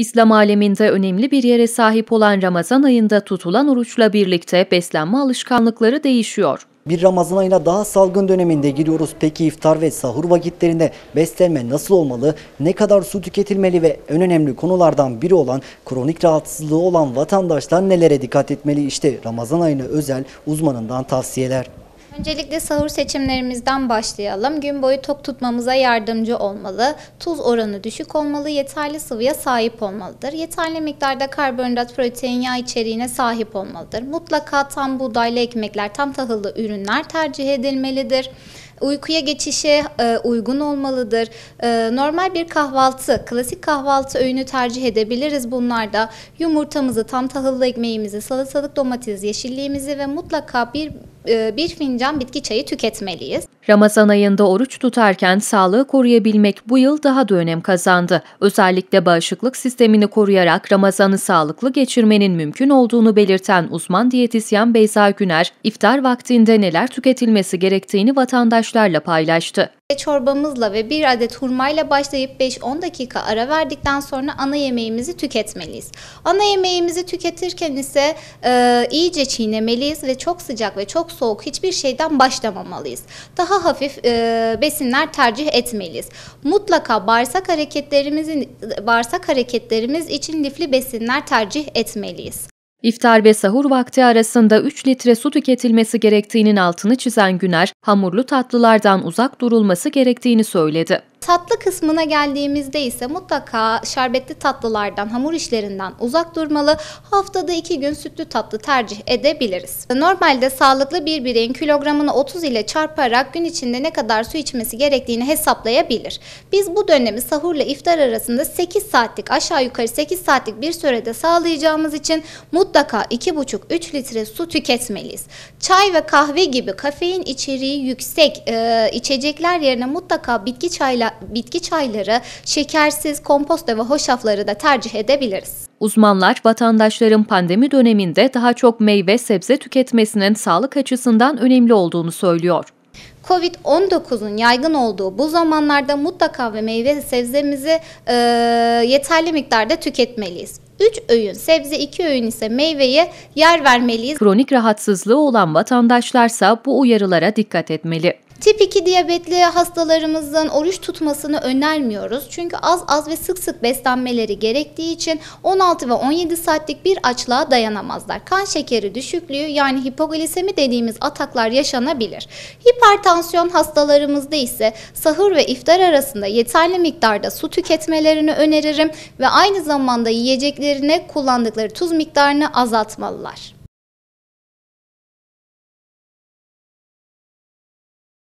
İslam aleminde önemli bir yere sahip olan Ramazan ayında tutulan oruçla birlikte beslenme alışkanlıkları değişiyor. Bir Ramazan ayına daha salgın döneminde giriyoruz. Peki iftar ve sahur vakitlerinde beslenme nasıl olmalı? Ne kadar su tüketilmeli ve en önemli konulardan biri olan kronik rahatsızlığı olan vatandaşlar nelere dikkat etmeli? İşte Ramazan ayına özel uzmanından tavsiyeler. Öncelikle sahur seçimlerimizden başlayalım. Gün boyu tok tutmamıza yardımcı olmalı. Tuz oranı düşük olmalı, yeterli sıvıya sahip olmalıdır. Yeterli miktarda karbonhidrat, protein, yağ içeriğine sahip olmalıdır. Mutlaka tam buğdaylı ekmekler, tam tahıllı ürünler tercih edilmelidir uykuya geçişe e, uygun olmalıdır. E, normal bir kahvaltı, klasik kahvaltı öğünü tercih edebiliriz. Bunlarda yumurtamızı, tam tahıllı ekmeğimizi, salatalık domates, yeşilliğimizi ve mutlaka bir e, bir fincan bitki çayı tüketmeliyiz. Ramazan ayında oruç tutarken sağlığı koruyabilmek bu yıl daha da önem kazandı. Özellikle bağışıklık sistemini koruyarak Ramazan'ı sağlıklı geçirmenin mümkün olduğunu belirten uzman diyetisyen Beyza Güner, iftar vaktinde neler tüketilmesi gerektiğini vatandaşlarla paylaştı çorbamızla ve bir adet hurmayla başlayıp 5-10 dakika ara verdikten sonra ana yemeğimizi tüketmeliyiz. Ana yemeğimizi tüketirken ise e, iyice çiğnemeliyiz ve çok sıcak ve çok soğuk hiçbir şeyden başlamamalıyız. Daha hafif e, besinler tercih etmeliyiz. Mutlaka bağırsak hareketlerimizin e, bağırsak hareketlerimiz için lifli besinler tercih etmeliyiz. İftar ve sahur vakti arasında 3 litre su tüketilmesi gerektiğinin altını çizen Güner, hamurlu tatlılardan uzak durulması gerektiğini söyledi. Tatlı kısmına geldiğimizde ise mutlaka şerbetli tatlılardan, hamur işlerinden uzak durmalı. Haftada 2 gün sütlü tatlı tercih edebiliriz. Normalde sağlıklı bir bireyin kilogramını 30 ile çarparak gün içinde ne kadar su içmesi gerektiğini hesaplayabilir. Biz bu dönemi sahurla iftar arasında 8 saatlik aşağı yukarı 8 saatlik bir sürede sağlayacağımız için mutlaka 2,5-3 litre su tüketmeliyiz. Çay ve kahve gibi kafein içeriği yüksek e, içecekler yerine mutlaka bitki çayla bitki çayları, şekersiz komposto ve hoşafları da tercih edebiliriz. Uzmanlar vatandaşların pandemi döneminde daha çok meyve sebze tüketmesinin sağlık açısından önemli olduğunu söylüyor. Covid-19'un yaygın olduğu bu zamanlarda mutlaka ve meyve sebzemizi e, yeterli miktarda tüketmeliyiz. 3 öğün sebze 2 öğün ise meyveye yer vermeliyiz. Kronik rahatsızlığı olan vatandaşlarsa bu uyarılara dikkat etmeli. Tip 2 diyabetli hastalarımızın oruç tutmasını önermiyoruz. Çünkü az az ve sık sık beslenmeleri gerektiği için 16 ve 17 saatlik bir açlığa dayanamazlar. Kan şekeri düşüklüğü yani hipoglisemi dediğimiz ataklar yaşanabilir. Hipertansiyon hastalarımızda ise sahur ve iftar arasında yeterli miktarda su tüketmelerini öneririm ve aynı zamanda yiyeceklerine kullandıkları tuz miktarını azaltmalılar.